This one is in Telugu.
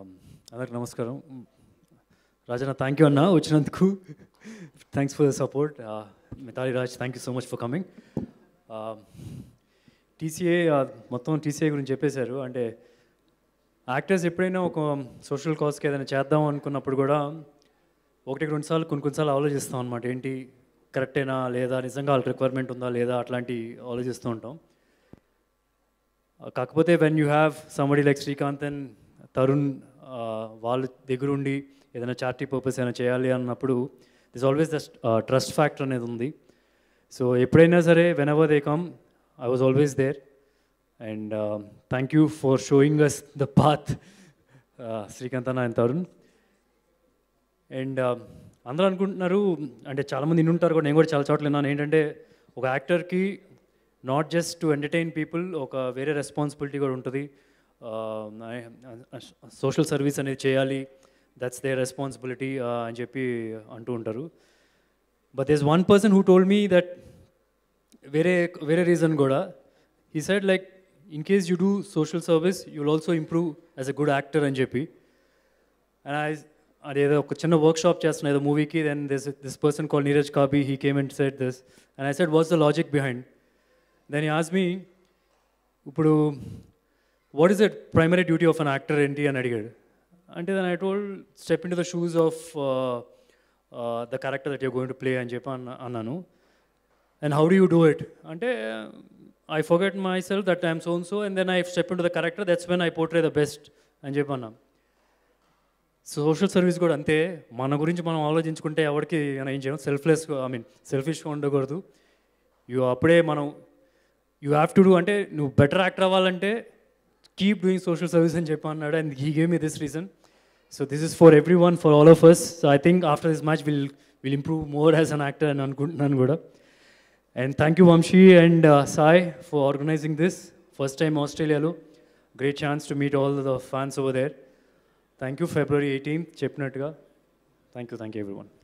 Um, అందరికి నమస్కారం రాజన్న థ్యాంక్ యూ అన్న వచ్చినందుకు thanks for the support Mithali Raj thank you so much for coming TCA మొత్తం టీసీఏ గురించి చెప్పేశారు అంటే యాక్టర్స్ ఎప్పుడైనా ఒక సోషల్ కాజ్కి ఏదైనా చేద్దాం అనుకున్నప్పుడు కూడా ఒకటి రెండు సార్లు కొన్ని కొన్నిసార్లు ఆలోచిస్తాం అనమాట ఏంటి కరెక్టేనా లేదా నిజంగా వాళ్ళకి రిక్వైర్మెంట్ ఉందా లేదా అట్లాంటివి ఆలోచిస్తూ ఉంటాం uh, కాకపోతే when you have somebody like Srikanth and Tarun వాళ్ళ దగ్గరుండి ఏదైనా చారిటీ పర్పస్ ఏమైనా చేయాలి అన్నప్పుడు this always the trust factor అనేది ఉంది సో ఎప్పుడైనా సరే whenever they come I was always there and thank you for showing us the path Srikanth అన్న అండ్ తరుణ్ అండ్ అందరూ అనుకుంటున్నారు అంటే చాలామంది ఉంటారు కూడా నేను కూడా చాలా చోట్ల విన్నాను ఏంటంటే ఒక యాక్టర్కి not just to entertain people ఒక వేరే రెస్పాన్సిబిలిటీ కూడా ఉంటుంది సోషల్ సర్వీస్ అనేది చేయాలి దట్స్ దే రెస్పాన్సిబిలిటీ అని చెప్పి అంటూ ఉంటారు but this one person who told me that వేరే వేరే రీజన్ కూడా ఈ side like in case you do social service you will also improve as a good actor అని చెప్పి అండ్ ఐ అదేదో ఒక చిన్న వర్క్ షాప్ చేస్తున్నా ఏదో మూవీకి then this this person call Neeraj Kabi he came and said this and I said what's the logic behind then as me ఇప్పుడు what is the primary duty of an actor ఏంటి అని అడిగాడు అంటే దాని I told step into the shoes of the character that you going to play అని చెప్పి అన్నాను and how do you do it అంటే I forget myself that I'm సోన్ so and then I step into the character that's when I portray the best అని చెప్పి అన్నాం సోషల్ సర్వీస్ కూడా అంతే మన గురించి మనం ఆలోచించుకుంటే ఎవరికి మనం ఏం చేయడం సెల్ఫ్లెస్ ఐ మీన్ సెల్ఫిష్గా ఉండకూడదు యూ అప్పుడే మనం యూ హ్యావ్ టు డూ అంటే నువ్వు బెటర్ యాక్టర్ అవ్వాలంటే keep doing social service in Japan. And he gave me this reason. So this is for everyone, for all of us. So I think after this match, we'll, we'll improve more as an actor and Nanguda. And thank you, Vamshi and uh, Sai, for organizing this. First time Australia. Lo. Great chance to meet all the fans over there. Thank you, February 18th, Chipnatga. Thank you, thank you, everyone.